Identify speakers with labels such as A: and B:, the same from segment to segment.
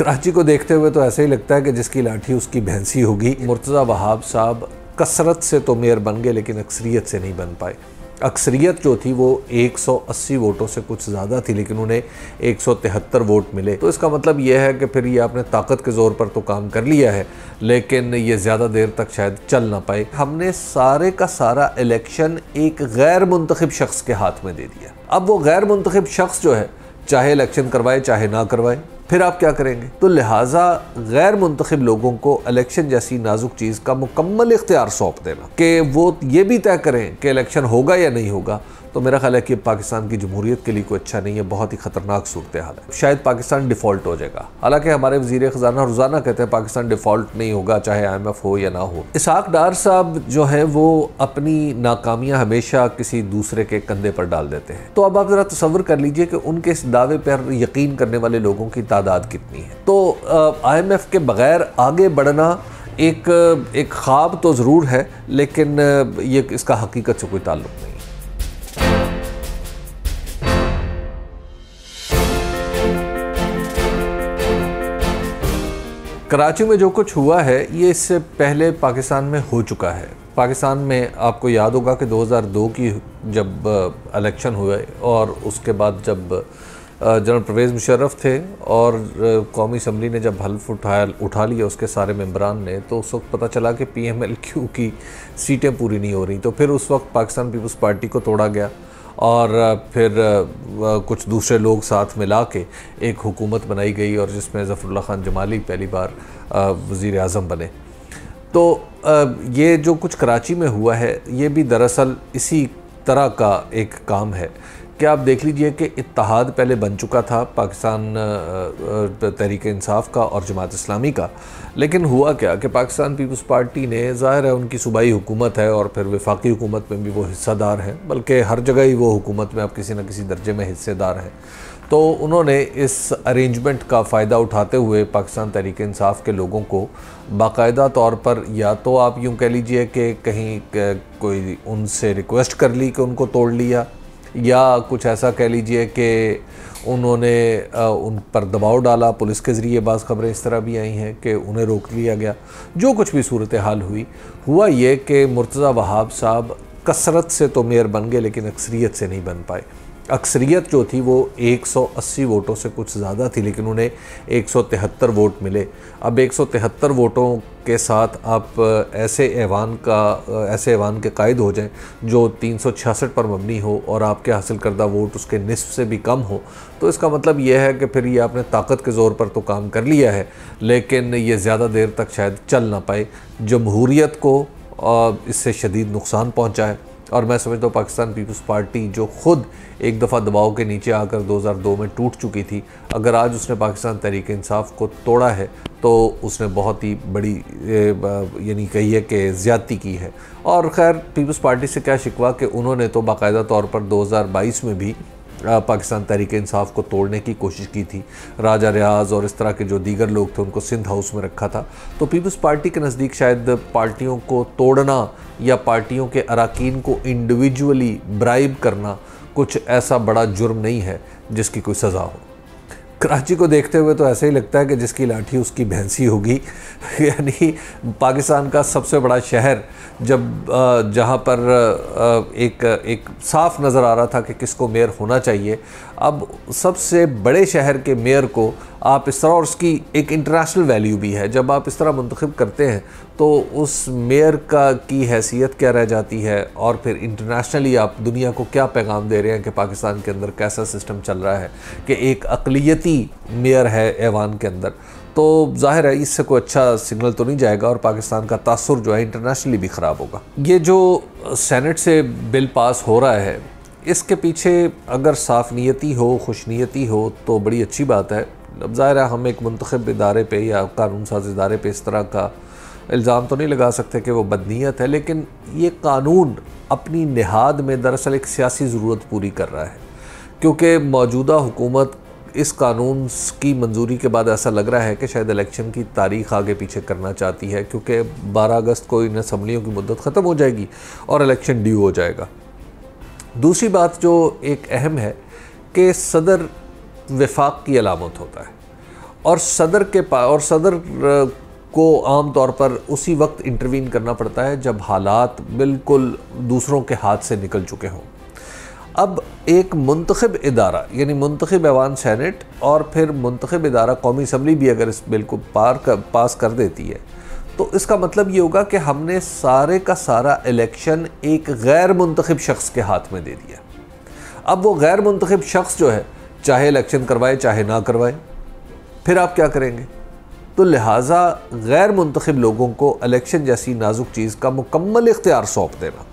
A: कराची को देखते हुए तो ऐसा ही लगता है कि जिसकी लाठी उसकी भैंसी होगी मुर्तज़ा वहाब साहब कसरत से तो मेयर बन गए लेकिन अक्सरियत से नहीं बन पाए अक्सरियत जो थी वो 180 वोटों से कुछ ज़्यादा थी लेकिन उन्हें 173 वोट मिले तो इसका मतलब यह है कि फिर ये आपने ताकत के ज़ोर पर तो काम कर लिया है लेकिन ये ज़्यादा देर तक शायद चल ना पाए हमने सारे का सारा इलेक्शन एक गैर मुंतखब शख्स के हाथ में दे दिया अब वो गैर मुंतखब शख्स जो है चाहे इलेक्शन करवाए चाहे ना करवाए फिर आप क्या करेंगे तो लिहाजा गैर मुंतखब लोगों को इलेक्शन जैसी नाजुक चीज़ का मुकम्मल इख्तियार सौंप देना कि वो ये भी तय करें कि इलेक्शन होगा या नहीं होगा तो मेरा ख्याल है कि पाकिस्तान की जमहूरीत के लिए कोई अच्छा नहीं है बहुत ही खतरनाक सूरत हाल है शायद पाकिस्तान डिफ़ॉल्ट हो जाएगा हालांकि हमारे वजीर ख़जाना रोज़ाना कहते हैं पाकिस्तान डिफ़ॉल्ट नहीं होगा चाहे आई एम एफ हो या ना हो इसहाक डार साहब जो है वो अपनी नाकामियाँ हमेशा किसी दूसरे के कंधे पर डाल देते हैं तो अब आप ज़रा तस्वर कर लीजिए कि उनके इस दावे पर यकीन करने वाले लोगों की तादाद कितनी है तो आई एम एफ के बगैर आगे बढ़ना एक एक ख्वाब तो ज़रूर है लेकिन ये इसका हकीकत से कोई ताल्लुक नहीं कराची में जो कुछ हुआ है ये इससे पहले पाकिस्तान में हो चुका है पाकिस्तान में आपको याद होगा कि 2002 की जब इलेक्शन हुए और उसके बाद जब जनरल परवेज़ मुशर्रफ थे और कौमी असम्बली ने जब हल्फ उठाया उठा लिया उसके सारे मम्बरान ने तो उस वक्त पता चला कि पी एम एल क्यू की सीटें पूरी नहीं हो रही तो फिर उस वक्त पाकिस्तान पीपल्स पार्टी को तोड़ा गया और फिर कुछ दूसरे लोग साथ मिला के एक हुकूमत बनाई गई और जिसमें ज़फ़रुल्ला ख़ान जमाली पहली बार वज़ी अजम बने तो ये जो कुछ कराची में हुआ है ये भी दरअसल इसी तरह का एक काम है कि आप देख लीजिए कि इतिहाद पहले बन चुका था पाकिस्तान तहरीक इंसाफ का और जमात इस्लामी का लेकिन हुआ क्या कि पाकिस्तान पीपल्स पार्टी ने ज़ाहिर है उनकी सूबाई हुकूमत है और फिर वफाकी हुकूमत में भी वो हिस्सादार हैं बल्कि हर जगह ही वो हुकूमत में अब किसी न किसी दर्जे में हिस्सेदार हैं तो उन्होंने इस अरेंजमेंट का फ़ायदा उठाते हुए पाकिस्तान तहरीक इंसाफ के लोगों को बाकायदा तौर पर या तो आप यूँ कह लीजिए कि कहीं कोई उनसे रिक्वेस्ट कर ली कि उनको तोड़ लिया या कुछ ऐसा कह लीजिए कि उन्होंने उन पर दबाव डाला पुलिस के ज़रिए बाज़ खबरें इस तरह भी आई हैं कि उन्हें रोक लिया गया जो कुछ भी सूरत हाल हुई हुआ ये कि मुर्तज़ा वहाब साहब कसरत से तो मेयर बन गए लेकिन अक्सरियत से नहीं बन पाए अक्सरियत जो थी वो 180 वोटों से कुछ ज़्यादा थी लेकिन उन्हें 173 वोट मिले अब 173 वोटों के साथ आप ऐसे ऐवान का ऐसे ऐवान के कायद हो जाएं जो 366 पर मबनी हो और आपके हासिल करदा वोट उसके निसफ से भी कम हो तो इसका मतलब यह है कि फिर ये आपने ताकत के ज़ोर पर तो काम कर लिया है लेकिन ये ज़्यादा देर तक शायद चल ना पाए जमहूरीत को इससे शदीद नुकसान पहुँचाए और मैं समझता हूँ पाकिस्तान पीपल्स पार्टी जो खुद एक दफ़ा दबाव के नीचे आकर 2002 में टूट चुकी थी अगर आज उसने पाकिस्तान तहरीक इंसाफ को तोड़ा है तो उसने बहुत ही बड़ी यानी कही है कि ज़्यादती की है और खैर पीपल्स पार्टी से क्या शिकवा कि उन्होंने तो बाकायदा तौर पर 2022 में भी पाकिस्तान तहरीक इंसाफ को तोड़ने की कोशिश की थी राजा रियाज और इस तरह के जो दीगर लोग थे उनको सिंध हाउस में रखा था तो पीपल्स पार्टी के नज़दीक शायद पार्टियों को तोड़ना या पार्टियों के अरकान को इंडिविजुअली ब्राइब करना कुछ ऐसा बड़ा जुर्म नहीं है जिसकी कोई सज़ा हो कराची को देखते हुए तो ऐसे ही लगता है कि जिसकी लाठी उसकी भैंसी होगी यानी पाकिस्तान का सबसे बड़ा शहर जब जहाँ पर एक एक साफ नज़र आ रहा था कि किसको मेयर होना चाहिए अब सबसे बड़े शहर के मेयर को आप इस तरह और उसकी एक इंटरनेशनल वैल्यू भी है जब आप इस तरह मंतखब करते हैं तो उस मेयर का की हैसियत क्या रह जाती है और फिर इंटरनेशनली आप दुनिया को क्या पैगाम दे रहे हैं कि पाकिस्तान के अंदर कैसा सिस्टम चल रहा है कि एक अकलीती मेयर है ऐवान के अंदर तो जाहिर है इससे कोई अच्छा सिग्नल तो नहीं जाएगा और पाकिस्तान का तासर जो है इंटरनेशनली भी ख़राब होगा ये जो सेनेट से बिल पास हो रहा है इसके पीछे अगर साफ़ नीयती हो खुश नीयती हो तो बड़ी अच्छी बात है अब ज़ाहिर है हम एक मंतखब इदारे पे या कानून साज इदारे पर इस तरह का इल्ज़ाम तो नहीं लगा सकते कि वह बदनीत है लेकिन ये कानून अपनी नहाद में दरअसल एक सियासी ज़रूरत पूरी कर रहा है क्योंकि मौजूदा हुकूमत इस कानून की मंजूरी के बाद ऐसा लग रहा है कि शायद इलेक्शन की तारीख आगे पीछे करना चाहती है क्योंकि 12 अगस्त को इन असम्बलियों की मुद्दत ख़त्म हो जाएगी और इलेक्शन ड्यू हो जाएगा दूसरी बात जो एक अहम है कि सदर विफाक की अलामत होता है और सदर के पा और सदर को आम तौर पर उसी वक्त इंटरवीन करना पड़ता है जब हालात बिल्कुल दूसरों के हाथ से निकल चुके हों अब एक मंतखब इदारा यानी मंतखब ऐवान सैनट और फिर मंतखब इदारा कौमी असम्बली भी अगर इस बिल को पार कर पास कर देती है तो इसका मतलब ये होगा कि हमने सारे का सारा इलेक्शन एक गैर मुंतखब शख्स के हाथ में दे दिया अब वो गैर मुंतखब शख्स जो है चाहे इलेक्शन करवाए चाहे ना करवाए फिर आप क्या करेंगे तो लिहाजा गैर मुंतखब लोगों को इलेक्शन जैसी नाजुक चीज़ का मुकम्मल इख्तियार सौंप देना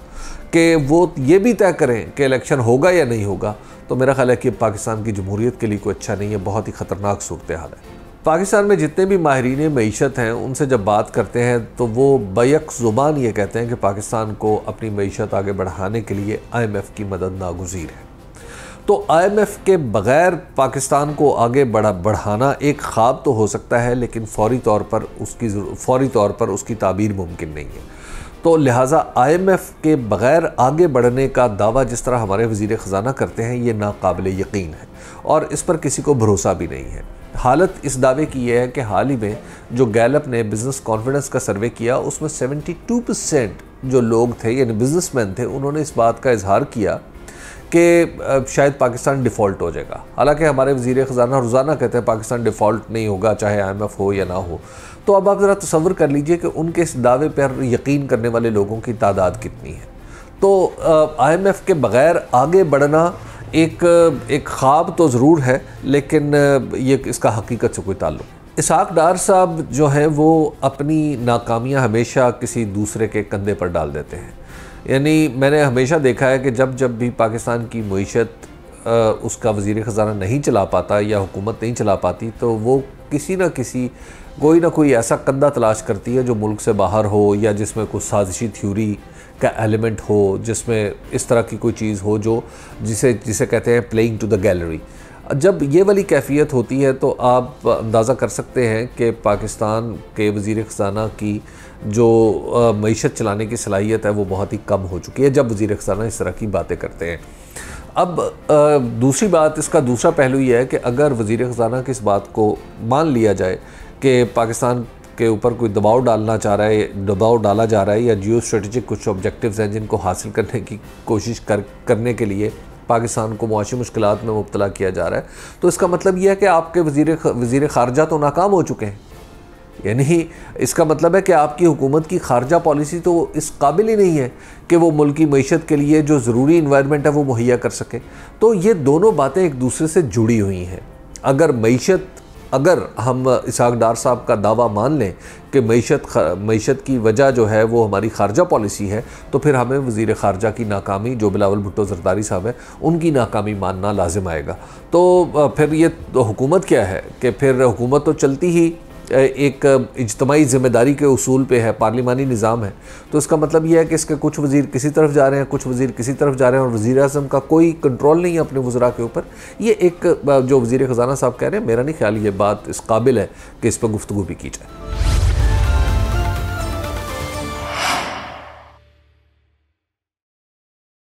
A: कि वो ये भी तय करें कि इलेक्शन होगा या नहीं होगा तो मेरा ख्याल है कि पाकिस्तान की जमहूरीत के लिए कोई अच्छा नहीं है बहुत ही ख़तरनाक सूरत हाल है पाकिस्तान में जितने भी माहरीन मीशत हैं उनसे जब बात करते हैं तो वो बैक ज़ुबान ये कहते हैं कि पाकिस्तान को अपनी मीशत आगे बढ़ाने के लिए आई एम एफ़ की मदद नागजीर है तो आई एम एफ़ के बग़ैर पाकिस्तान को आगे बढ़ा बढ़ाना एक ख्वाब तो हो सकता है लेकिन फौरी तौर पर उसकी फौरी तौर पर उसकी ताबीर मुमकिन नहीं है तो लिहाजा आईएमएफ के बग़ैर आगे बढ़ने का दावा जिस तरह हमारे वजीर ख़जाना करते हैं ये नाकबिल यकीन है और इस पर किसी को भरोसा भी नहीं है हालत इस दावे की यह है कि हाल ही में जो गैलप ने बिज़नेस कॉन्फिडेंस का सर्वे किया उसमें टू परसेंट जो लोग थे यानी बिजनेसमैन थे उन्होंने इस बात का इजहार किया कि शायद पाकिस्तान डिफ़ॉल्ट हो जाएगा हालांकि हमारे वजीर ख़जाना रोज़ाना कहते हैं पाकिस्तान डिफ़ॉल्ट नहीं होगा चाहे आई एम एफ़ हो या ना हो तो अब आप ज़रा तस्वर कर लीजिए कि उनके इस दावे पर यकीन करने वाले लोगों की तादाद कितनी है तो आई एम एफ़ के बग़ैर आगे बढ़ना एक एक ख्वाब तो ज़रूर है लेकिन ये इसका हकीकत से कोई ताल्लुक इसहाक डार साहब जो हैं वो अपनी नाकामियाँ हमेशा किसी दूसरे के कंधे पर डाल देते हैं यानी मैंने हमेशा देखा है कि जब जब भी पाकिस्तान की मीशत उसका वजीर ख़जाना नहीं चला पाता या हुकूमत नहीं चला पाती तो वो किसी न किसी कोई ना कोई ऐसा कंधा तलाश करती है जो मुल्क से बाहर हो या जिसमें कुछ साजिशी थ्योरी का एलिमेंट हो जिसमें इस तरह की कोई चीज़ हो जो जिसे जिसे कहते हैं प्लेइंग टू द गैलरी जब ये वाली कैफियत होती है तो आप अंदाज़ा कर सकते हैं कि पाकिस्तान के वज़ी ख़जाना की जो मीशत चलाने की सलाहियत है वो बहुत ही कम हो चुकी है जब वज़ी ख़जाना इस तरह की बातें करते हैं अब दूसरी बात इसका दूसरा पहलू यह है कि अगर वज़ी ख़जाना की इस बात को मान लिया जाए कि पाकिस्तान के ऊपर कोई दबाव डालना चाह रहा है दबाव डाला जा रहा है या जियो स्ट्रेटिजिक कुछ ऑब्जेक्टिव्स हैं जिनको हासिल करने की कोशिश कर करने के लिए पाकिस्तान को मुआशी मुश्किल में मुबतला किया जा रहा है तो इसका मतलब यह है कि आपके वजीर वजीर खारजा तो नाकाम हो चुके हैं यानी इसका मतलब है कि आपकी हुकूमत की खारजा पॉलिसी तो इस काबिल ही नहीं है कि वो की मीशत के लिए जो ज़रूरी इन्वायरमेंट है वो मुहैया कर सके तो ये दोनों बातें एक दूसरे से जुड़ी हुई हैं अगर मीशत अगर हम इसहाक डार साहब का दावा मान लें कि मीशत मीशत की वजह जो है वो हमारी खारजा पॉलिसी है तो फिर हमें वज़ी खारजा की नाकामी जो बिलावल भुट्टो जरदारी साहब हैं उनकी नाकामी मानना लाजिम आएगा तो फिर ये तो हुकूमत क्या है कि फिर हुकूमत तो चलती ही एक इजतमाही ज़िम्मेदारी के असूल पे है पार्लिमानी निज़ाम है तो इसका मतलब यह है कि इसके कुछ वज़ी किसी तरफ जा रहे हैं कुछ वज़ी किसी तरफ जा रहे हैं और वज़ी अजम का कोई कंट्रोल नहीं है अपने वज़रा के ऊपर ये एक जो वज़ी ख़जाना साहब कह रहे हैं मेरा नहीं ख्याल ये बात इस काबिल है कि इस पर गुफ्तु भी की जाए